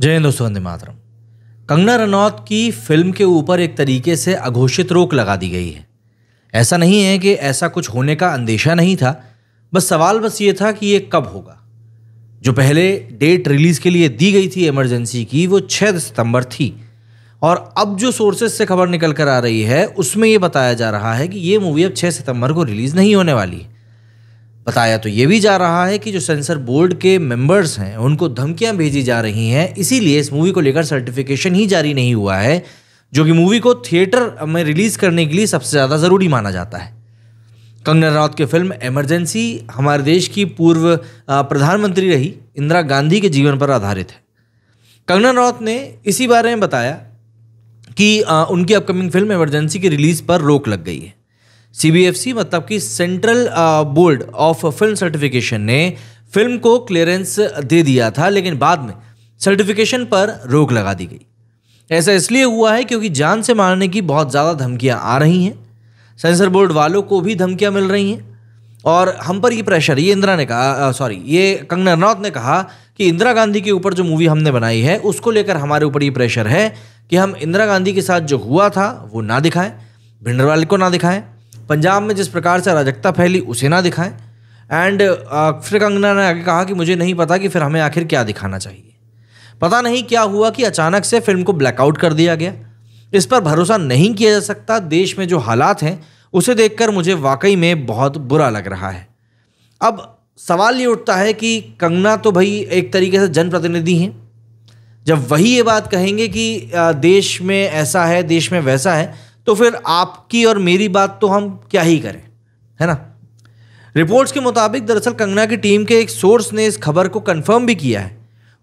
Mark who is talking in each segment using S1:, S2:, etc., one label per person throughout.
S1: जय दोस्तों वंदे मातरम कंगना रनौत की फिल्म के ऊपर एक तरीके से अघोषित रोक लगा दी गई है ऐसा नहीं है कि ऐसा कुछ होने का अंदेशा नहीं था बस सवाल बस ये था कि ये कब होगा जो पहले डेट रिलीज़ के लिए दी गई थी इमरजेंसी की वो 6 सितंबर थी और अब जो सोर्सेज से खबर निकल कर आ रही है उसमें ये बताया जा रहा है कि ये मूवी अब 6 सितंबर को रिलीज़ नहीं होने वाली है बताया तो ये भी जा रहा है कि जो सेंसर बोर्ड के मेंबर्स हैं उनको धमकियां भेजी जा रही हैं इसीलिए इस मूवी को लेकर सर्टिफिकेशन ही जारी नहीं हुआ है जो कि मूवी को थिएटर में रिलीज़ करने के लिए सबसे ज़्यादा ज़रूरी माना जाता है कंगना राउत की फिल्म एमरजेंसी हमारे देश की पूर्व प्रधानमंत्री रही इंदिरा गांधी के जीवन पर आधारित है कंगना राउत ने इसी बारे में बताया कि उनकी अपकमिंग फिल्म एमरजेंसी की रिलीज़ पर रोक लग गई है सीबीएफसी मतलब कि Central Board of Film Certification ने फिल्म को क्लियरेंस दे दिया था लेकिन बाद में सर्टिफिकेशन पर रोक लगा दी गई ऐसा इसलिए हुआ है क्योंकि जान से मारने की बहुत ज़्यादा धमकियाँ आ रही हैं सेंसर बोर्ड वालों को भी धमकियाँ मिल रही हैं और हम पर ये प्रेशर ये इंदिरा ने कहा सॉरी uh, ये कंगना रनौत ने कहा कि इंदिरा गांधी के ऊपर जो मूवी हमने बनाई है उसको लेकर हमारे ऊपर ये प्रेशर है कि हम इंदिरा गांधी के साथ जो हुआ था वो ना दिखाएं भिंडरवाल को ना दिखाएं पंजाब में जिस प्रकार से अराजकता फैली उसे ना दिखाएं एंड फिर कंगना ने आगे कहा कि मुझे नहीं पता कि फिर हमें आखिर क्या दिखाना चाहिए पता नहीं क्या हुआ कि अचानक से फिल्म को ब्लैकआउट कर दिया गया इस पर भरोसा नहीं किया जा सकता देश में जो हालात हैं उसे देखकर मुझे वाकई में बहुत बुरा लग रहा है अब सवाल ये उठता है कि कंगना तो भाई एक तरीके से जनप्रतिनिधि हैं जब वही ये बात कहेंगे कि देश में ऐसा है देश में वैसा है तो फिर आपकी और मेरी बात तो हम क्या ही करें है ना रिपोर्ट्स के मुताबिक दरअसल कंगना की टीम के एक सोर्स ने इस खबर को कंफर्म भी किया है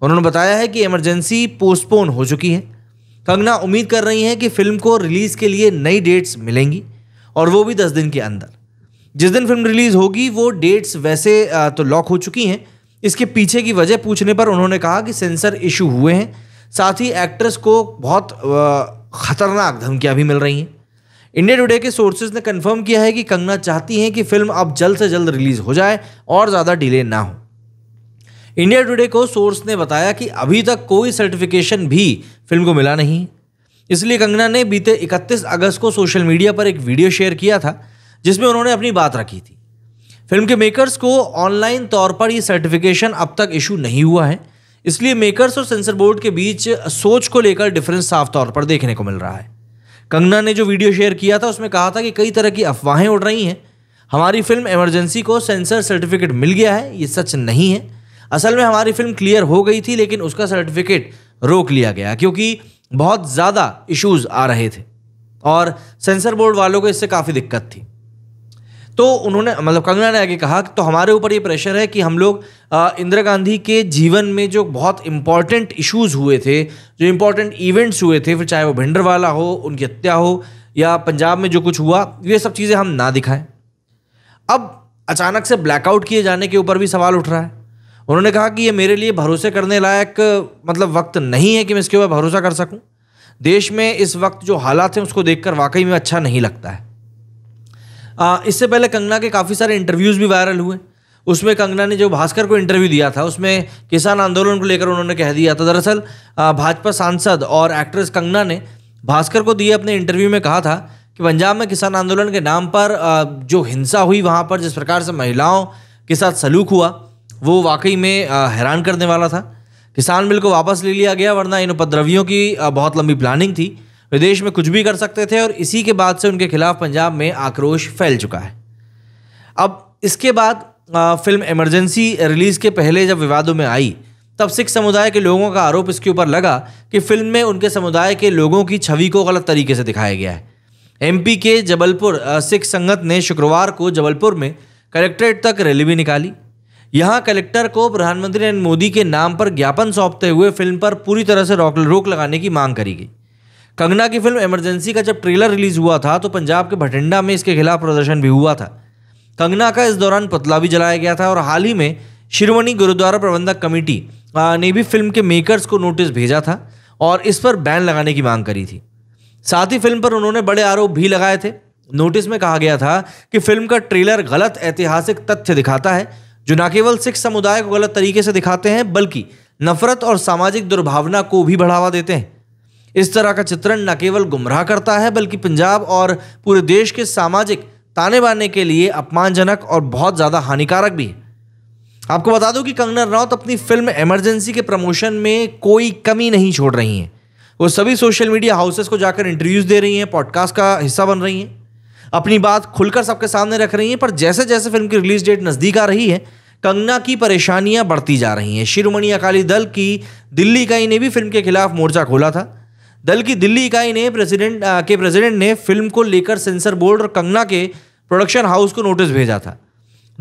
S1: उन्होंने बताया है कि इमरजेंसी पोस्टपोन हो चुकी है कंगना उम्मीद कर रही हैं कि फिल्म को रिलीज़ के लिए नई डेट्स मिलेंगी और वो भी दस दिन के अंदर जिस दिन फिल्म रिलीज़ होगी वो डेट्स वैसे तो लॉक हो चुकी हैं इसके पीछे की वजह पूछने पर उन्होंने कहा कि सेंसर इशू हुए हैं साथ ही एक्ट्रेस को बहुत खतरनाक धमकियां भी मिल रही हैं इंडिया टुडे के सोर्सेज ने कंफर्म किया है कि कंगना चाहती हैं कि फिल्म अब जल्द से जल्द रिलीज हो जाए और ज़्यादा डिले ना हो इंडिया टुडे को सोर्स ने बताया कि अभी तक कोई सर्टिफिकेशन भी फिल्म को मिला नहीं इसलिए कंगना ने बीते 31 अगस्त को सोशल मीडिया पर एक वीडियो शेयर किया था जिसमें उन्होंने अपनी बात रखी थी फिल्म के मेकर्स को ऑनलाइन तौर पर यह सर्टिफिकेशन अब तक इशू नहीं हुआ है इसलिए मेकर्स और सेंसर बोर्ड के बीच सोच को लेकर डिफरेंस साफ तौर पर देखने को मिल रहा है कंगना ने जो वीडियो शेयर किया था उसमें कहा था कि कई तरह की अफवाहें उड़ रही हैं हमारी फिल्म इमरजेंसी को सेंसर सर्टिफिकेट मिल गया है ये सच नहीं है असल में हमारी फिल्म क्लियर हो गई थी लेकिन उसका सर्टिफिकेट रोक लिया गया क्योंकि बहुत ज़्यादा इश्यूज आ रहे थे और सेंसर बोर्ड वालों को इससे काफ़ी दिक्कत थी तो उन्होंने मतलब कंगना ने आगे कहा तो हमारे ऊपर ये प्रेशर है कि हम लोग इंदिरा गांधी के जीवन में जो बहुत इंपॉर्टेंट इश्यूज़ हुए थे जो इंपॉर्टेंट इवेंट्स हुए थे फिर चाहे वो भिंडरवाला हो उनकी हत्या हो या पंजाब में जो कुछ हुआ ये सब चीज़ें हम ना दिखाएं अब अचानक से ब्लैकआउट किए जाने के ऊपर भी सवाल उठ रहा है उन्होंने कहा कि ये मेरे लिए भरोसे करने लायक मतलब वक्त नहीं है कि मैं इसके ऊपर भरोसा कर सकूं देश में इस वक्त जो हालात हैं उसको देखकर वाकई में अच्छा नहीं लगता है इससे पहले कंगना के काफ़ी सारे इंटरव्यूज़ भी वायरल हुए उसमें कंगना ने जो भास्कर को इंटरव्यू दिया था उसमें किसान आंदोलन को लेकर उन्होंने कह दिया था दरअसल भाजपा सांसद और एक्ट्रेस कंगना ने भास्कर को दिए अपने इंटरव्यू में कहा था कि पंजाब में किसान आंदोलन के नाम पर जो हिंसा हुई वहाँ पर जिस प्रकार से महिलाओं के साथ सलूक हुआ वो वाकई में हैरान करने वाला था किसान बिल को वापस ले लिया गया वरना इन उपद्रवियों की बहुत लंबी प्लानिंग थी विदेश में कुछ भी कर सकते थे और इसी के बाद से उनके खिलाफ पंजाब में आक्रोश फैल चुका है अब इसके बाद फिल्म इमरजेंसी रिलीज़ के पहले जब विवादों में आई तब सिख समुदाय के लोगों का आरोप इसके ऊपर लगा कि फिल्म में उनके समुदाय के लोगों की छवि को गलत तरीके से दिखाया गया है एमपी के जबलपुर सिख संगत ने शुक्रवार को जबलपुर में कलेक्ट्रेट तक रैली भी निकाली यहाँ कलेक्टर को प्रधानमंत्री नरेंद्र मोदी के नाम पर ज्ञापन सौंपते हुए फिल्म पर पूरी तरह से रोक लगाने की मांग करी गई कंगना की फिल्म इमरजेंसी का जब ट्रेलर रिलीज हुआ था तो पंजाब के भटिंडा में इसके खिलाफ प्रदर्शन भी हुआ था कंगना का इस दौरान पुतला भी जलाया गया था और हाल ही में शिरोमणि गुरुद्वारा प्रबंधक कमेटी ने भी फिल्म के मेकर्स को नोटिस भेजा था और इस पर बैन लगाने की मांग करी थी साथ ही फिल्म पर उन्होंने बड़े आरोप भी लगाए थे नोटिस में कहा गया था कि फिल्म का ट्रेलर गलत ऐतिहासिक तथ्य दिखाता है जो न केवल सिख समुदाय को गलत तरीके से दिखाते हैं बल्कि नफरत और सामाजिक दुर्भावना को भी बढ़ावा देते हैं इस तरह का चित्रण न केवल गुमराह करता है बल्कि पंजाब और पूरे देश के सामाजिक ताने बाने के लिए अपमानजनक और बहुत ज़्यादा हानिकारक भी है आपको बता दूं कि कंगना रनौत अपनी फिल्म इमरजेंसी के प्रमोशन में कोई कमी नहीं छोड़ रही हैं वो सभी सोशल मीडिया हाउसेस को जाकर इंटरव्यूज़ दे रही हैं पॉडकास्ट का हिस्सा बन रही हैं अपनी बात खुलकर सबके सामने रख रही हैं पर जैसे जैसे फिल्म की रिलीज डेट नज़दीक आ रही है कंगना की परेशानियां बढ़ती जा रही हैं शिरोमणि अकाली दल की दिल्ली इकाई ने भी फिल्म के खिलाफ मोर्चा खोला था दल की दिल्ली इकाई ने प्रेसिडेंट के प्रेसिडेंट ने फिल्म को लेकर सेंसर बोर्ड और कंगना के प्रोडक्शन हाउस को नोटिस भेजा था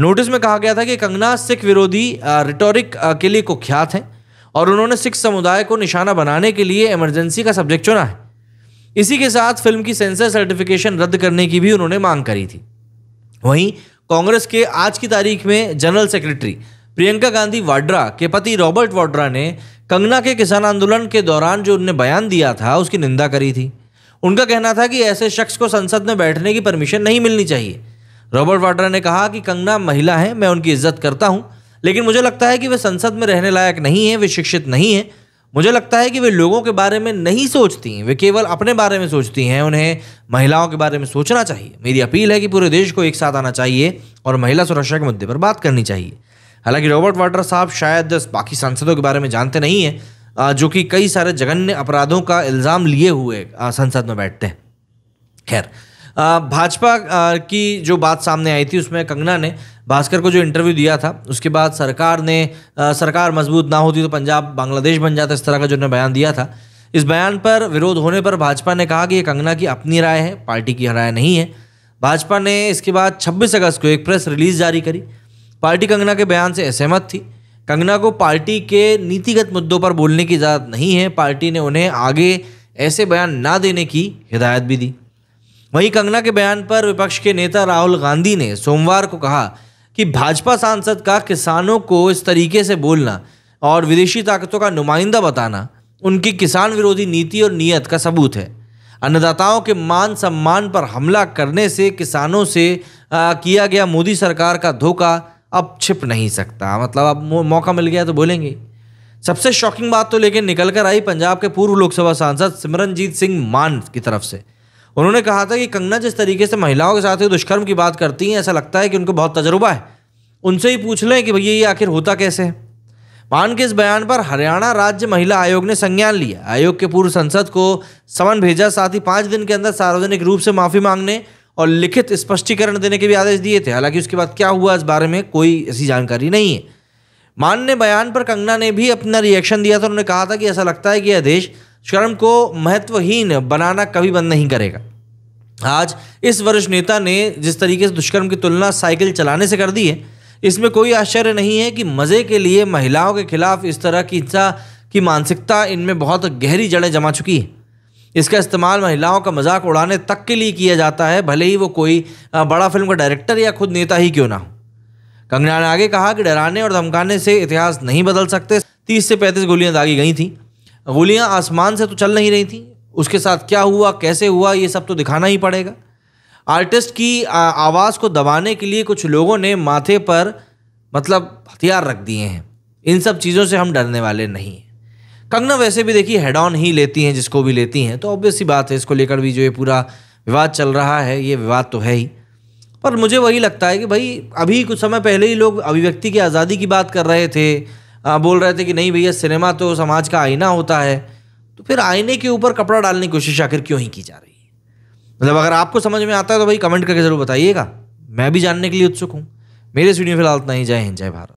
S1: नोटिस में कहा गया था कि कंगना सिख विरोधी रिटोरिक के लिए कुख्यात हैं और उन्होंने सिख समुदाय को निशाना बनाने के लिए इमरजेंसी का सब्जेक्ट चुना है इसी के साथ फिल्म की सेंसर सर्टिफिकेशन रद्द करने की भी उन्होंने मांग करी थी वहीं कांग्रेस के आज की तारीख में जनरल सेक्रेटरी प्रियंका गांधी वाड्रा के पति रॉबर्ट वाड्रा ने कंगना के किसान आंदोलन के दौरान जो उनने बयान दिया था उसकी निंदा करी थी उनका कहना था कि ऐसे शख्स को संसद में बैठने की परमिशन नहीं मिलनी चाहिए रॉबर्ट वाड्रा ने कहा कि कंगना महिला है मैं उनकी इज्जत करता हूँ लेकिन मुझे लगता है कि वे संसद में रहने लायक नहीं है वे शिक्षित नहीं है मुझे लगता है कि वे लोगों के बारे में नहीं सोचती हैं वे केवल अपने बारे में सोचती हैं उन्हें महिलाओं के बारे में सोचना चाहिए मेरी अपील है कि पूरे देश को एक साथ आना चाहिए और महिला सुरक्षा के मुद्दे पर बात करनी चाहिए हालांकि रॉबर्ट वाड्रा साहब शायद बाकी सांसदों के बारे में जानते नहीं हैं जो कि कई सारे जघन्य अपराधों का इल्ज़ाम लिए हुए संसद में बैठते हैं खैर भाजपा की जो बात सामने आई थी उसमें कंगना ने भास्कर को जो इंटरव्यू दिया था उसके बाद सरकार ने सरकार मजबूत ना होती तो पंजाब बांग्लादेश बन जाता इस तरह का जो उन्होंने बयान दिया था इस बयान पर विरोध होने पर भाजपा ने कहा कि ये कंगना की अपनी राय है पार्टी की राय नहीं है भाजपा ने इसके बाद 26 अगस्त को एक प्रेस रिलीज जारी करी पार्टी कंगना के बयान से असहमत थी कंगना को पार्टी के नीतिगत मुद्दों पर बोलने की इजाज़त नहीं है पार्टी ने उन्हें आगे ऐसे बयान ना देने की हिदायत भी दी वहीं कंगना के बयान पर विपक्ष के नेता राहुल गांधी ने सोमवार को कहा कि भाजपा सांसद का किसानों को इस तरीके से बोलना और विदेशी ताकतों का नुमाइंदा बताना उनकी किसान विरोधी नीति और नीयत का सबूत है अन्नदाताओं के मान सम्मान पर हमला करने से किसानों से आ, किया गया मोदी सरकार का धोखा अब छिप नहीं सकता मतलब अब मौका मिल गया तो बोलेंगे सबसे शॉकिंग बात तो लेकिन निकल कर आई पंजाब के पूर्व लोकसभा सांसद सिमरनजीत सिंह मान की तरफ से उन्होंने कहा था कि कंगना जिस तरीके से महिलाओं के साथ दुष्कर्म की बात करती हैं ऐसा लगता है कि उनको बहुत तजुर्बा है उनसे ही पूछ लें कि भैया ये आखिर होता कैसे है मान के इस बयान पर हरियाणा राज्य महिला आयोग ने संज्ञान लिया आयोग के पूर्व संसद को समन भेजा साथ ही पाँच दिन के अंदर सार्वजनिक रूप से माफ़ी मांगने और लिखित स्पष्टीकरण देने के भी आदेश दिए थे हालांकि उसके बाद क्या हुआ इस बारे में कोई ऐसी जानकारी नहीं है मान ने बयान पर कंगना ने भी अपना रिएक्शन दिया था उन्होंने कहा था कि ऐसा लगता है कि यह देश शर्म को महत्वहीन बनाना कभी बंद नहीं करेगा आज इस वरिष्ठ नेता ने जिस तरीके से दुष्कर्म की तुलना साइकिल चलाने से कर दी है इसमें कोई आश्चर्य नहीं है कि मज़े के लिए महिलाओं के खिलाफ इस तरह की हिंसा की मानसिकता इनमें बहुत गहरी जड़ें जमा चुकी है इसका इस्तेमाल महिलाओं का मजाक उड़ाने तक के लिए किया जाता है भले ही वो कोई बड़ा फिल्म का डायरेक्टर या खुद नेता ही क्यों ना हो कंगना ने आगे कहा कि डराने और धमकाने से इतिहास नहीं बदल सकते तीस से पैंतीस गोलियां दागी गई थी गोलियां आसमान से तो चल नहीं रही थी उसके साथ क्या हुआ कैसे हुआ ये सब तो दिखाना ही पड़ेगा आर्टिस्ट की आवाज़ को दबाने के लिए कुछ लोगों ने माथे पर मतलब हथियार रख दिए हैं इन सब चीज़ों से हम डरने वाले नहीं हैं कंगना वैसे भी देखिए हेड ऑन ही लेती हैं जिसको भी लेती हैं तो ऑब्वियस ही बात है इसको लेकर भी जो ये पूरा विवाद चल रहा है ये विवाद तो है ही पर मुझे वही लगता है कि भाई अभी कुछ समय पहले ही लोग अभिव्यक्ति की आज़ादी की बात कर रहे थे आ, बोल रहे थे कि नहीं भैया सिनेमा तो समाज का आईना होता है तो फिर आईने के ऊपर कपड़ा डालने की कोशिश आखिर क्यों ही की जा रही है मतलब अगर आपको समझ में आता है तो भाई कमेंट करके ज़रूर बताइएगा मैं भी जानने के लिए उत्सुक हूँ मेरे इस वीडियो फिलहाल इतना ही जय हिंद जय भारत